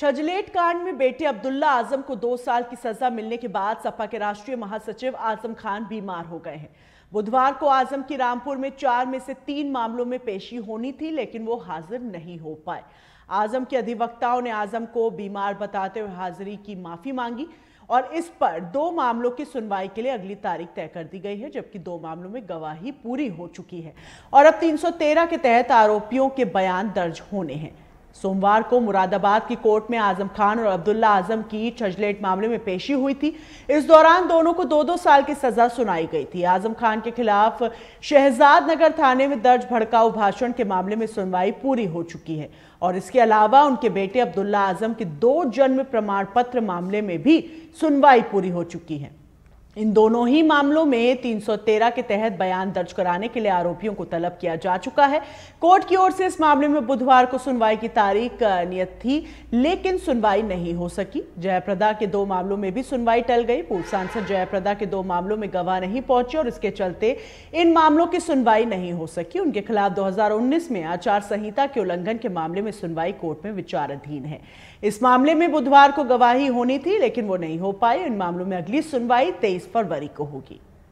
छजलेट कांड में बेटे अब्दुल्ला आजम को दो साल की सजा मिलने के बाद सपा के राष्ट्रीय महासचिव आजम खान बीमार हो गए हैं बुधवार को आजम की रामपुर में चार में से तीन मामलों में पेशी होनी थी लेकिन वो हाजिर नहीं हो पाए आजम के अधिवक्ताओं ने आजम को बीमार बताते हुए हाजिरी की माफी मांगी और इस पर दो मामलों की सुनवाई के लिए अगली तारीख तय कर दी गई है जबकि दो मामलों में गवाही पूरी हो चुकी है और अब 313 के तहत आरोपियों के बयान दर्ज होने हैं सोमवार को मुरादाबाद की कोर्ट में आजम खान और अब्दुल्ला आजम की छजलेट मामले में पेशी हुई थी इस दौरान दोनों को दो दो साल की सजा सुनाई गई थी आजम खान के खिलाफ शहजाद नगर थाने में दर्ज भड़काऊ भाषण के मामले में सुनवाई पूरी हो चुकी है और इसके अलावा उनके बेटे अब्दुल्ला आजम के दो जन्म प्रमाण पत्र मामले में भी सुनवाई पूरी हो चुकी है इन दोनों ही मामलों में 313 के तहत बयान दर्ज कराने के लिए आरोपियों को तलब किया जा चुका है कोर्ट की ओर से इस मामले में बुधवार को सुनवाई की तारीख नियत थी लेकिन सुनवाई नहीं हो सकी जयप्रदा के दो मामलों में भी सुनवाई टल गई पूर्व सांसद जयप्रदा के दो मामलों में गवाह नहीं पहुंचे और इसके चलते इन मामलों की सुनवाई नहीं हो सकी उनके खिलाफ दो में आचार संहिता के उल्लंघन के मामले में सुनवाई कोर्ट में विचाराधीन है इस मामले में बुधवार को गवाही होनी थी लेकिन वो नहीं हो पाई इन मामलों में अगली सुनवाई तेईस फरवरी को होगी